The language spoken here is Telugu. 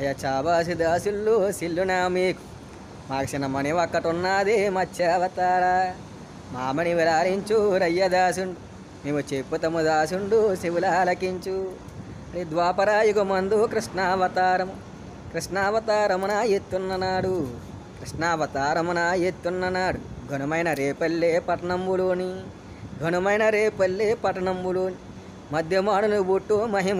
అయ్యా చాబాసి దాసిల్లు సిల్లునా మీకు మాకు ఒక్కటి ఉన్నది మత్స్యావతార మామని విరారించు రయ్యదాసుండు మేము చెప్పుతము దాసుండు శివులాలకించు ద్వాపరాయుగ మందు కృష్ణావతారము కృష్ణావతారమున ఎత్తున్ననాడు కృష్ణావతారమున ఎత్తున్ననాడు ఘనమైన రేపల్లె పట్టణంబులోని ఘనమైన రేపల్లె పట్టణంబులోని మధ్యమాడును బుట్టు మహిమ